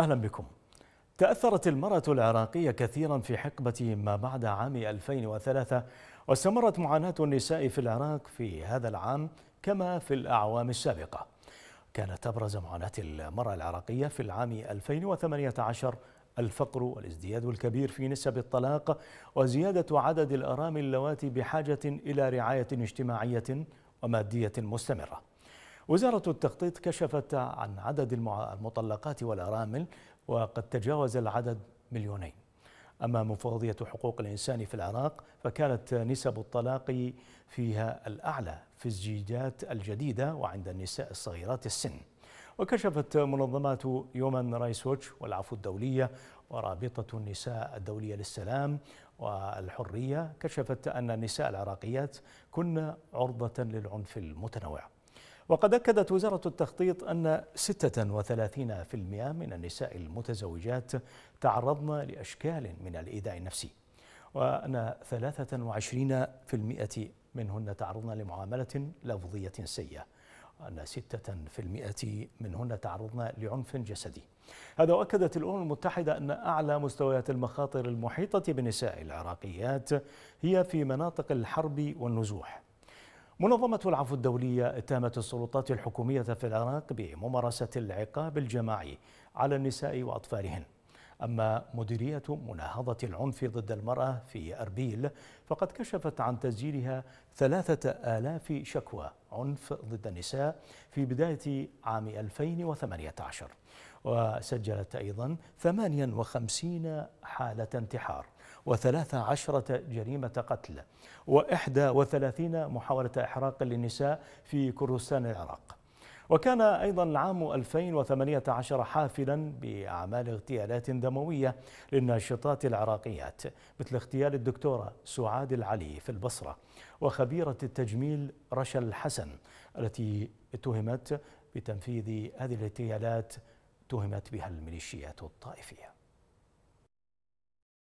أهلا بكم تأثرت المرأة العراقية كثيرا في حقبة ما بعد عام 2003 واستمرت معاناة النساء في العراق في هذا العام كما في الأعوام السابقة كانت أبرز معاناة المرأة العراقية في العام 2018 الفقر والازدياد الكبير في نسب الطلاق وزيادة عدد الأرامل اللواتي بحاجة إلى رعاية اجتماعية ومادية مستمرة وزارة التخطيط كشفت عن عدد المطلقات والأرامل وقد تجاوز العدد مليونين أما مفوضية حقوق الإنسان في العراق فكانت نسب الطلاق فيها الأعلى في الزيجات الجديدة وعند النساء الصغيرات السن وكشفت منظمات يومان رايس ووتش والعفو الدولية ورابطة النساء الدولية للسلام والحرية كشفت أن النساء العراقيات كن عرضة للعنف المتنوع وقد أكدت وزارة التخطيط أن 36% من النساء المتزوجات تعرضن لأشكال من الإيذاء النفسي وأن 23% منهن تعرضن لمعاملة لفظية سيئة وأن 6% منهن تعرضن لعنف جسدي هذا وأكدت الأمم المتحدة أن أعلى مستويات المخاطر المحيطة بالنساء العراقيات هي في مناطق الحرب والنزوح منظمة العفو الدولية اتهمت السلطات الحكومية في العراق بممارسة العقاب الجماعي على النساء وأطفالهن أما مديرية مناهضة العنف ضد المرأة في أربيل فقد كشفت عن تسجيلها ثلاثة آلاف شكوى عنف ضد النساء في بداية عام 2018 وسجلت أيضا 58 حالة انتحار و13 جريمة قتل و31 محاولة إحراق للنساء في كردستان العراق وكان أيضا العام 2018 حافلا بأعمال اغتيالات دموية للناشطات العراقيات مثل اغتيال الدكتورة سعاد العلي في البصرة وخبيرة التجميل رشا الحسن التي اتهمت بتنفيذ هذه الاغتيالات اتهمت بها الميليشيات الطائفية